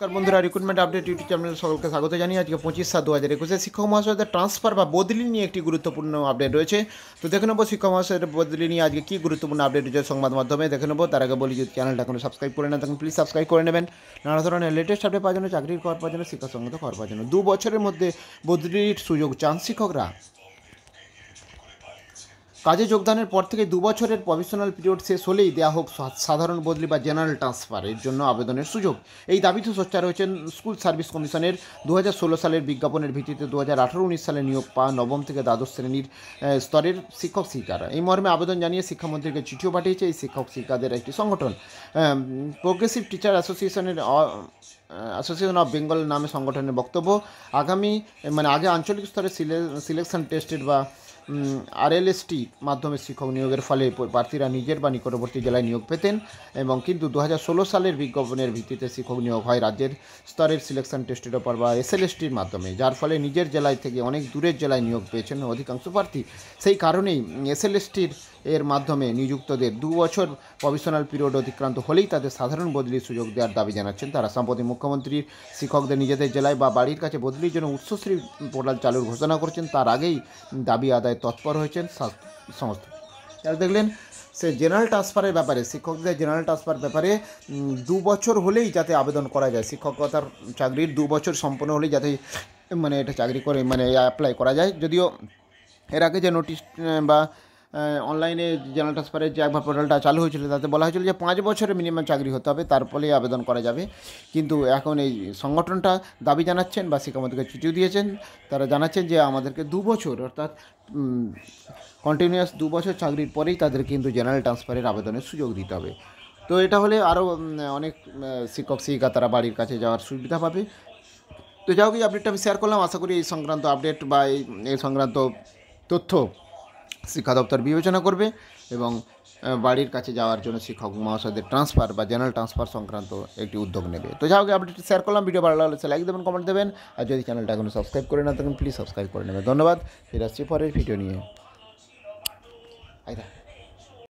নমস্কার বন্ধুরা recruitment update YouTube channel সকলকে স্বাগত জানিয়ে আজকে পঁচিশ সাত দু হাজার একুশে শিক্ষক মহাশয়দের ট্রান্সফার বা বদলি নিয়ে একটি গুরুত্বপূর্ণ আপডেট রয়েছে তো দেখে নেবো শিক্ষক মহাশয়ের বদলি নিয়ে আজকে কী গুরুত্বপূর্ণ আপডেট রয়েছে সংবাদ মাধ্যমে দেখে নেবো তার আগে বলি যদি চ্যানেলটা এখনো সাবস্ক্রাইব করে না তখন প্লিজ সাবস্ক্রাইব করে নেবেন নানা ধরনের লেটেস্ট আপডেট পাওয়ার জন্য চাকরির খবর পাওয়ার জন্য শিক্ষা সংগত খবর পাওয়ার জন্য দু বছরের মধ্যে বদলির সুযোগ চান শিক্ষকরা কাজে যোগদানের পর থেকে দুবছরের প্রফেশনাল পিরিয়ড শেষ হলেই দেওয়া হোক সাধারণ বদলি বা জেনারেল ট্রান্সফার এর জন্য আবেদনের সুযোগ এই দাবিতে সোচ্চার হয়েছেন স্কুল সার্ভিস কমিশনের দু সালের বিজ্ঞাপনের ভিত্তিতে দু হাজার সালে নিয়োগ পাওয়া নবম থেকে দ্বাদশ শ্রেণীর স্তরের শিক্ষক শিক্ষিকারা এই মর্মে আবেদন জানিয়ে শিক্ষামন্ত্রীকে চিঠিও পাঠিয়েছে এই শিক্ষক শিক্ষিকাদের একটি সংগঠন প্রোগ্রেসিভ টিচার অ্যাসোসিয়েশনের অ্যাসোসিয়েশন অফ বেঙ্গল নামে সংগঠনের বক্তব্য আগামী মানে আগে আঞ্চলিক স্তরে সিলেকশন টেস্টের বা আরএলএসটি মাধ্যমে শিক্ষক নিয়োগের ফলে প্রার্থীরা নিজের বা নিকটবর্তী জেলায় নিয়োগ পেতেন এবং কিন্তু দু সালের বিজ্ঞাপনের ভিত্তিতে শিক্ষক নিয়োগ হয় রাজ্যের স্তরের সিলেকশন টেস্টের ওপর বা এসএলএসটির মাধ্যমে যার ফলে নিজের জেলায় থেকে অনেক দূরের জেলায় নিয়োগ পেয়েছেন অধিকাংশ প্রার্থী সেই কারণেই এসএলএসটির এর মাধ্যমে নিযুক্তদের দু বছর প্রভিশনাল পিরিয়ড অতিক্রান্ত হলেই তাদের সাধারণ বদলির সুযোগ দেওয়ার দাবি জানাচ্ছেন তারা সম্প্রতি মুখ্যমন্ত্রীর শিক্ষকদের নিজেদের জেলায় বা বাড়ির কাছে বদলির জন্য উচ্চশ্রী পোর্টাল চালুর ঘোষণা করেছেন তার আগেই দাবি আদায় তৎপর হয়েছেন সংস্থা তারা দেখলেন সে জেনারেল ট্রান্সফারের ব্যাপারে শিক্ষকদের জেনারেল ট্রান্সফার ব্যাপারে দু বছর হলেই যাতে আবেদন করা যায় শিক্ষকতার চাকরির দু বছর সম্পন্ন হলেই যাতে মানে এটা চাকরি করে মানে অ্যাপ্লাই করা যায় যদিও এর আগে যে নোটিশ বা অনলাইনে জেনারেল ট্রান্সফারের যে একবার পোর্টালটা চালু হয়েছিল তাতে বলা হয়েছিল যে পাঁচ বছরে মিনিমাম চাকরি হতে হবে তারপরেই আবেদন করা যাবে কিন্তু এখন এই সংগঠনটা দাবি জানাচ্ছেন বা শিক্ষামন্ত্রীকে চিঠিও দিয়েছেন তারা জানাচ্ছেন যে আমাদেরকে দু বছর অর্থাৎ কন্টিনিউয়াস দু বছর চাকরির পরেই তাদের কিন্তু জেনারেল ট্রান্সফারের আবেদনের সুযোগ দিতে হবে তো এটা হলে আরও অনেক শিক্ষক শিক্ষিকা তারা বাড়ির কাছে যাওয়ার সুবিধা পাবে তো হোক এই আপডেটটা আমি শেয়ার করলাম আশা করি এই সংক্রান্ত আপডেট বা এই সংক্রান্ত তথ্য শিক্ষা দপ্তর বিবেচনা করবে এবং বাড়ির কাছে যাওয়ার জন্য শিক্ষক মহাশয়দের ট্রান্সফার বা জেনারেল ট্রান্সফার সংক্রান্ত একটি উদ্যোগ নেবে তো যা হোক আপডেট শেয়ার করলাম ভিডিও ভালো লাগলে লাইক দেবেন কমেন্ট দেবেন আর যদি চ্যানেলটা এখন সাবস্ক্রাইব করে না থাকেন প্লিজ সাবস্ক্রাইব করে নেবেন ধন্যবাদ ফিরে আসছি পরের ভিডিও নিয়ে আইদা